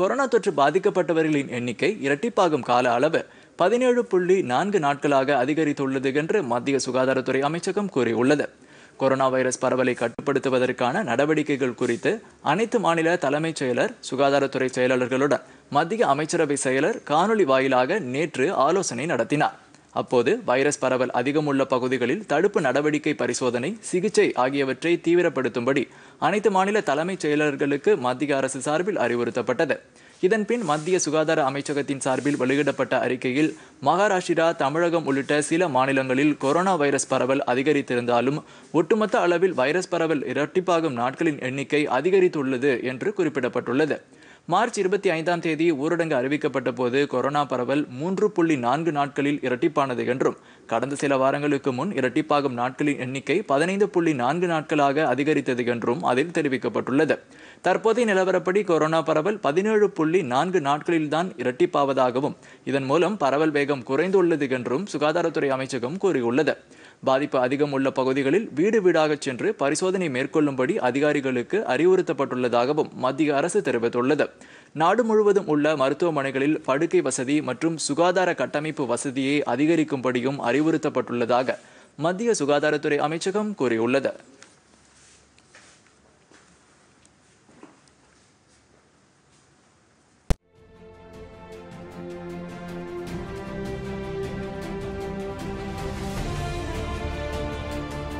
corona தொற்று பாதிக்கப்பட்டவர்களின் எண்ணிக்கை இரட்டிப்பாகும் கால அளவு பதினேழு புள்ளி நான்கு நாட்களாக அதிகரித்துள்ளது என்று மத்திய சுகாதாரத்துறை அமைச்சகம் கூறியுள்ளது கொரோனா வைரஸ் பரவலை கட்டுப்படுத்துவதற்கான நடவடிக்கைகள் குறித்து அனைத்து மாநில தலைமைச் செயலர் சுகாதாரத்துறை செயலாளர்களுடன் மத்திய அமைச்சரவை செயலர் காணொலி வாயிலாக நேற்று ஆலோசனை நடத்தினார் அப்போது வைரஸ் பரவல் அதிகமுள்ள பகுதிகளில் தடுப்பு நடவடிக்கை பரிசோதனை சிகிச்சை ஆகியவற்றை தீவிரப்படுத்தும்படி அனைத்து மாநில தலைமைச் செயலர்களுக்கு மத்திய அரசு சார்பில் அறிவுறுத்தப்பட்டது இதன்பின் மத்திய சுகாதார அமைச்சகத்தின் சார்பில் வெளியிடப்பட்ட அறிக்கையில் மகாராஷ்டிரா தமிழகம் உள்ளிட்ட சில மாநிலங்களில் கொரோனா வைரஸ் பரவல் அதிகரித்திருந்தாலும் ஒட்டுமொத்த அளவில் வைரஸ் பரவல் இரட்டிப்பாகும் நாட்களின் எண்ணிக்கை அதிகரித்துள்ளது என்று குறிப்பிடப்பட்டுள்ளது மார்ச் இருபத்தி ஐந்தாம் தேதி ஊரடங்கு அறிவிக்கப்பட்ட போது கொரோனா பரவல் மூன்று புள்ளி நான்கு நாட்களில் இரட்டிப்பானது என்றும் கடந்த சில வாரங்களுக்கு முன் இரட்டிப்பாகும் நாட்களின் எண்ணிக்கை பதினைந்து புள்ளி நான்கு நாட்களாக அதிகரித்தது என்றும் அதில் தெரிவிக்கப்பட்டுள்ளது தற்போதைய நிலவரப்படி கொரோனா பரவல் பதினேழு புள்ளி நான்கு நாட்களில்தான் இரட்டிப்பாவதாகவும் இதன் மூலம் பரவல் வேகம் குறைந்துள்ளது என்றும் சுகாதாரத்துறை அமைச்சகம் கூறியுள்ளது பாதிப்பு அதிகம் உள்ள பகுதிகளில் வீடு வீடாக சென்று பரிசோதனை மேற்கொள்ளும்படி அதிகாரிகளுக்கு அறிவுறுத்தப்பட்டுள்ளதாகவும் மத்திய அரசு தெரிவித்துள்ளது நாடு முழுவதும் உள்ள மருத்துவமனைகளில் படுக்கை வசதி மற்றும் சுகாதார கட்டமைப்பு வசதியை அதிகரிக்கும்படியும் அறிவுறுத்தப்பட்டுள்ளதாக மத்திய சுகாதாரத்துறை அமைச்சகம் கூறியுள்ளது